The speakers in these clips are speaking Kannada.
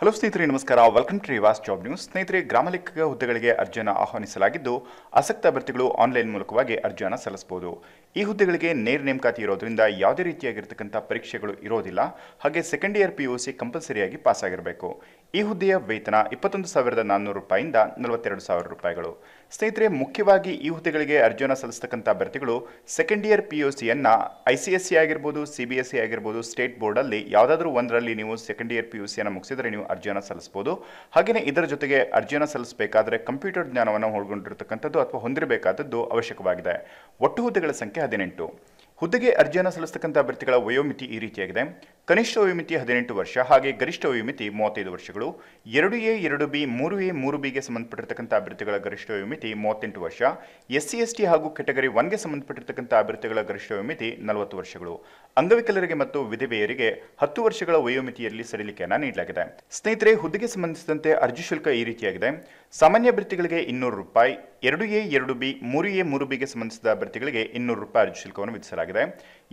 ಹಲೋ ಸ್ನೇಹಿತರೆ ನಮಸ್ಕಾರ ವೆಲ್ಕಮ್ ಟು ರಿವಾಸ್ ಜಾಬ್ ನ್ಯೂಸ್ ಸ್ನೇಹಿತರೆ ಗ್ರಾಮಲೆಕ್ಕ ಹುದ್ದೆಗಳಿಗೆ ಅರ್ಜಿಯನ್ನು ಆಹ್ವಾನಿಸಲಾಗಿದ್ದು ಆಸಕ್ತ ಅಭ್ಯರ್ಥಿಗಳು ಆನ್ಲೈನ್ ಮೂಲಕವಾಗಿ ಅರ್ಜಿಯನ್ನು ಸಲ್ಲಿಸಬಹುದು ಈ ಹುದ್ದೆಗಳಿಗೆ ನೇರ ನೇಮಕಾತಿ ಇರೋದ್ರಿಂದ ಯಾವುದೇ ರೀತಿಯಾಗಿರ್ತಕ್ಕಂಥ ಪರೀಕ್ಷೆಗಳು ಇರೋದಿಲ್ಲ ಹಾಗೆ second year P U C ಕಂಪಲ್ಸರಿಯಾಗಿ ಪಾಸ್ ಆಗಿರಬೇಕು ಈ ಹುದ್ದೆಯ ವೇತನ ಇಪ್ಪತ್ತೊಂದು ಸಾವಿರದ ನಾನ್ನೂರು ರೂಪಾಯಿಂದ ನಲವತ್ತೆರಡು ಸಾವಿರ ರೂಪಾಯಿಗಳು ಸ್ನೇಹಿತರೆ ಮುಖ್ಯವಾಗಿ ಈ ಹುದ್ದೆಗಳಿಗೆ ಅರ್ಜಿಯನ್ನು ಸಲ್ಲಿಸತಕ್ಕಂಥ ಅಭ್ಯರ್ಥಿಗಳು ಸೆಕೆಂಡ್ ಇಯರ್ ಪಿ ಯು ಸಿಯನ್ನು ಐ ಸಿ ಎಸ್ ಸಿ ಆಗಿರ್ಬೋದು ಸಿ ಬಿ ಎಸ್ ಸಿ ಆಗಿರ್ಬೋದು ಸ್ಟೇಟ್ ಬೋರ್ಡಲ್ಲಿ ಯಾವುದಾದ್ರೂ ಒಂದರಲ್ಲಿ ನೀವು ಸೆಕೆಂಡ್ ಇಯರ್ ಪಿ ಯು ಸಿಯನ್ನು ಮುಗಿಸಿದರೆ ನೀವು ಅರ್ಜಿಯನ್ನು ಸಲ್ಲಿಸಬಹುದು ಹಾಗೆಯೇ ಇದರ ಜೊತೆಗೆ ಅರ್ಜಿಯನ್ನು ಸಲ್ಲಿಸಬೇಕಾದರೆ ಕಂಪ್ಯೂಟರ್ ಜ್ಞಾನವನ್ನು ಒಳಗೊಂಡಿರತಕ್ಕಂಥದ್ದು ಅಥವಾ ಹೊಂದಿರಬೇಕಾದದ್ದು ಅವಶ್ಯಕವಾಗಿದೆ ಒಟ್ಟು ಹುದ್ದೆಗಳ ಸಂಖ್ಯೆ ಹದಿನೆಂಟು ಹುದ್ದೆಗೆ ಅರ್ಜಿಯನ್ನು ಸಲ್ಲಿಸ್ತಕ್ಕಂಥ ಅಭ್ಯರ್ಥಿಗಳ ವಯೋಮಿತಿ ಈ ರೀತಿಯಾಗಿದೆ ಕನಿಷ್ಠ ವಯೋಮಿತಿ ಹದಿನೆಂಟು ವರ್ಷ ಹಾಗೆ ಗರಿಷ್ಠ ವಯೋಮಿತಿ ಮೂವತ್ತೈದು ವರ್ಷಗಳು ಎರಡು ಎ ಎರಡು ಬಿ ಮೂರು ಎ ಮೂರು ಬಿಗೆ ಸಂಬಂಧಪಟ್ಟಿರತಕ್ಕಂಥ ಅಭ್ಯರ್ಥಿಗಳ ಗರಿಷ್ಠ ವಯೋಮಿತಿ ಮೂವತ್ತೆಂಟು ವರ್ಷ ಎಸ್ ಸಿ ಎಸ್ ಟಿ ಹಾಗೂ ಕೆಟಗರಿ ಒನ್ಗೆ ಸಂಬಂಧಪಟ್ಟಿರತಕ್ಕಂಥ ಅಭ್ಯರ್ಥಿಗಳ ಗರಿಷ್ಠ ವಿಮಿತಿ ನಲವತ್ತು ವರ್ಷಗಳು ಅಂಗವಿಕಲರಿಗೆ ಮತ್ತು ವಿಧವೆಯರಿಗೆ ಹತ್ತು ವರ್ಷಗಳ ವಯೋಮಿತಿಯಲ್ಲಿ ಸಡಿಲಿಕೆಯನ್ನು ನೀಡಲಾಗಿದೆ ಸ್ನೇಹಿತರೆ ಹುದ್ದೆಗೆ ಸಂಬಂಧಿಸಿದಂತೆ ಅರ್ಜಿ ಶುಲ್ಕ ಈ ರೀತಿಯಾಗಿದೆ ಸಾಮಾನ್ಯ ಅಭ್ಯರ್ಥಿಗಳಿಗೆ ಇನ್ನೂರು ರೂಪಾಯಿ ಎರಡು ಎ ಎರಡು ಬಿ ಮೂರು ಎ ಮೂರು ಬಿಗೆ ಸಂಬಂಧಿಸಿದ ಅಭ್ಯರ್ಥಿಗಳಿಗೆ ಇನ್ನೂರು ರೂಪಾಯಿ ಅರ್ಜಿ ಶುಲ್ಕವನ್ನು ವಿಧಿಸಲಾಗಿದೆ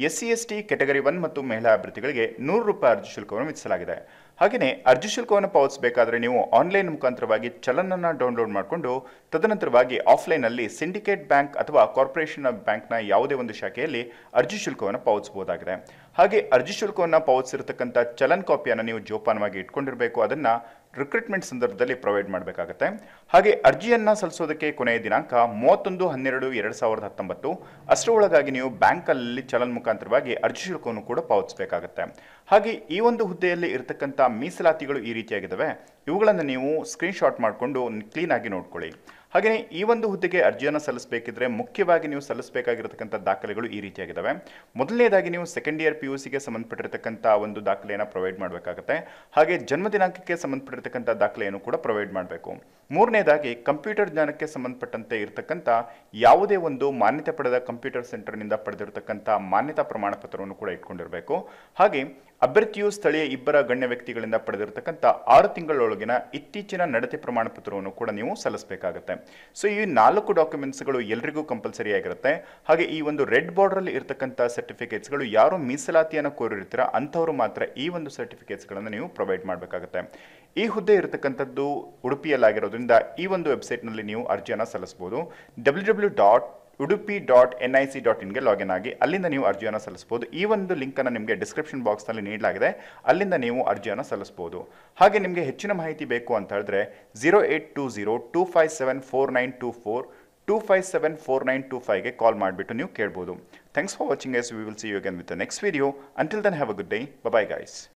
S C S T category one ಮತ್ತು ಮಹಿಳಾ ಅಭ್ಯರ್ಥಿಗಳಿಗೆ ನೂರು ರೂಪಾಯಿ ಅರ್ಜಿ ಶುಲ್ಕವನ್ನು ವಿಧಿಸಲಾಗಿದೆ ಹಾಗೆಯೇ ಅರ್ಜಿ ಶುಲ್ಕವನ್ನು ಪಾವತಿಸಬೇಕಾದರೆ ನೀವು ಆನ್ಲೈನ್ ಮುಖಾಂತರವಾಗಿ ಚಲನನ್ನು ಡೌನ್ಲೋಡ್ ಮಾಡಿಕೊಂಡು ತದನಂತರವಾಗಿ ಆಫ್ಲೈನಲ್ಲಿ ಸಿಂಡಿಕೇಟ್ ಬ್ಯಾಂಕ್ ಅಥವಾ ಕಾರ್ಪೊರೇಷನ್ ಆಫ್ ಬ್ಯಾಂಕ್ನ ಯಾವುದೇ ಒಂದು ಶಾಖೆಯಲ್ಲಿ ಅರ್ಜಿ ಶುಲ್ಕವನ್ನು ಪಾವತಿಸಬಹುದಾಗಿದೆ ಹಾಗೆ ಅರ್ಜಿ ಶುಲ್ಕವನ್ನು ಪಾವತಿಸಿರತಕ್ಕಂಥ ಚಲನ್ ಕಾಪಿಯನ್ನು ನೀವು ಜೋಪಾನವಾಗಿ ಇಟ್ಕೊಂಡಿರಬೇಕು ಅದನ್ನು ರಿಕ್ರೂಟ್ಮೆಂಟ್ ಸಂದರ್ಭದಲ್ಲಿ ಪ್ರೊವೈಡ್ ಮಾಡಬೇಕಾಗುತ್ತೆ ಹಾಗೆ ಅರ್ಜಿಯನ್ನು ಸಲ್ಲಿಸೋದಕ್ಕೆ ಕೊನೆಯ ದಿನಾಂಕ ಮೂವತ್ತೊಂದು ಹನ್ನೆರಡು ಎರಡು ಸಾವಿರದ ಹತ್ತೊಂಬತ್ತು ಅಷ್ಟರೊಳಗಾಗಿ ನೀವು ಬ್ಯಾಂಕಲ್ಲಿ ಚಲನ್ ಮುಖಾಂತರವಾಗಿ ಅರ್ಜಿ ಶುಲ್ಕವನ್ನು ಕೂಡ ಪಾವತಿಸಬೇಕಾಗುತ್ತೆ ಹಾಗೆ ಈ ಒಂದು ಹುದ್ದೆಯಲ್ಲಿ ಇರತಕ್ಕಂಥ ಮೀಸಲಾತಿಗಳು ಈ ರೀತಿಯಾಗಿದ್ದಾವೆ ಇವುಗಳನ್ನು ನೀವು ಸ್ಕ್ರೀನ್ಶಾಟ್ ಮಾಡಿಕೊಂಡು ಕ್ಲೀನಾಗಿ ನೋಡ್ಕೊಳ್ಳಿ ಹಾಗೆಯೇ ಈ ಒಂದು ಹುದ್ದೆಗೆ ಅರ್ಜಿಯನ್ನು ಸಲ್ಲಿಸಬೇಕಿದ್ರೆ ಮುಖ್ಯವಾಗಿ ನೀವು ಸಲ್ಲಿಸಬೇಕಾಗಿರತಕ್ಕಂಥ ದಾಖಲೆಗಳು ಈ ರೀತಿಯಾಗಿದ್ದಾವೆ ಮೊದಲನೇದಾಗಿ ನೀವು ಸೆಕೆಂಡ್ ಇಯರ್ ಪಿ ಯು ಸಿಗೆ ಸಂಬಂಧಪಟ್ಟಿರತಕ್ಕಂಥ ಒಂದು ದಾಖಲೆಯನ್ನು ಪ್ರೊವೈಡ್ ಮಾಡಬೇಕಾಗುತ್ತೆ ಹಾಗೆ ಜನ್ಮ ದಿನಾಂಕಕ್ಕೆ ಸಂಬಂಧಪಟ್ಟಿರತಕ್ಕಂಥ ದಾಖಲೆಯನ್ನು ಕೂಡ ಪ್ರೊವೈಡ್ ಮಾಡಬೇಕು ಮೂರನೇದಾಗಿ ಕಂಪ್ಯೂಟರ್ ಜ್ಞಾನಕ್ಕೆ ಸಂಬಂಧಪಟ್ಟಂತೆ ಇರತಕ್ಕಂಥ ಯಾವುದೇ ಒಂದು ಮಾನ್ಯತೆ ಪಡೆದ ಕಂಪ್ಯೂಟರ್ ಸೆಂಟರ್ನಿಂದ ಪಡೆದಿರತಕ್ಕಂಥ ಮಾನ್ಯತಾ ಪ್ರಮಾಣ ಪತ್ರವನ್ನು ಕೂಡ ಇಟ್ಕೊಂಡಿರಬೇಕು ಹಾಗೆ ಅಭ್ಯರ್ಥಿಯು ಸ್ಥಳೀಯ ಇಬ್ಬರ ಗಣ್ಯ ವ್ಯಕ್ತಿಗಳಿಂದ ಪಡೆದಿರತಕ್ಕಂಥ ಆರು ತಿಂಗಳೊಳಗಿನ ಇತ್ತೀಚಿನ ನಡತೆ ಪ್ರಮಾಣ ಪತ್ರವನ್ನು ಕೂಡ ನೀವು ಸಲ್ಲಿಸಬೇಕಾಗುತ್ತೆ ಸೊ ಈ ನಾಲ್ಕು ಡಾಕ್ಯುಮೆಂಟ್ಸ್ಗಳು ಎಲ್ರಿಗೂ ಕಂಪಲ್ಸರಿ ಆಗಿರುತ್ತೆ ಹಾಗೆ ಈ ಒಂದು ರೆಡ್ ಬಾರ್ಡರ್ ಇರತಕ್ಕಂಥ ಸರ್ಟಿಫಿಕೇಟ್ಸ್ಗಳು ಯಾರು ಮೀಸಲಾತಿಯನ್ನು ಕೋರಿರ್ತೀರ ಅಂಥವ್ರು ಮಾತ್ರ ಈ ಒಂದು ಸರ್ಟಿಫಿಕೇಟ್ಸ್ಗಳನ್ನು ನೀವು ಪ್ರೊವೈಡ್ ಮಾಡಬೇಕಾಗುತ್ತೆ ಈ ಹುದ್ದೆ ಇರತಕ್ಕಂಥದ್ದು ಉಡುಪಿಯಲ್ಲಾಗಿರೋದ್ರಿಂದ ಈ ಒಂದು ವೆಬ್ಸೈಟ್ನಲ್ಲಿ ನೀವು ಅರ್ಜಿಯನ್ನು ಸಲ್ಲಿಸ್ಬೋದು W W dot Udupi dot N I C ಡಾಟ್ ಇನ್ಗೆ ಲಾಗಿನ್ ಆಗಿ ಅಲ್ಲಿಂದ ನೀವು ಅರ್ಜಿಯನ್ನು ಸಲ್ಲಿಸ್ಬೋದು ಈ ಒಂದು ಲಿಂಕನ್ನು ನಿಮಗೆ ಡಿಸ್ಕ್ರಿಪ್ಷನ್ ಬಾಕ್ಸ್ನಲ್ಲಿ ನೀಡಲಾಗಿದೆ ಅಲ್ಲಿಂದ ನೀವು ಅರ್ಜಿಯನ್ನು ಸಲ್ಲಿಸ್ಬೋದು ಹಾಗೆ ನಿಮಗೆ ಹೆಚ್ಚಿನ ಮಾಹಿತಿ ಬೇಕು ಅಂತ ಹೇಳಿದ್ರೆ zero eight two zero two five seven four nine two four two five seven four nine two ಫೈವ್ಗೆ ಕಾಲ್ ಮಾಡಿಬಿಟ್ಟು ನೀವು ಕೇಳ್ಬೋದು thanks for watching as we will see you again with next video until then have a good day bye guys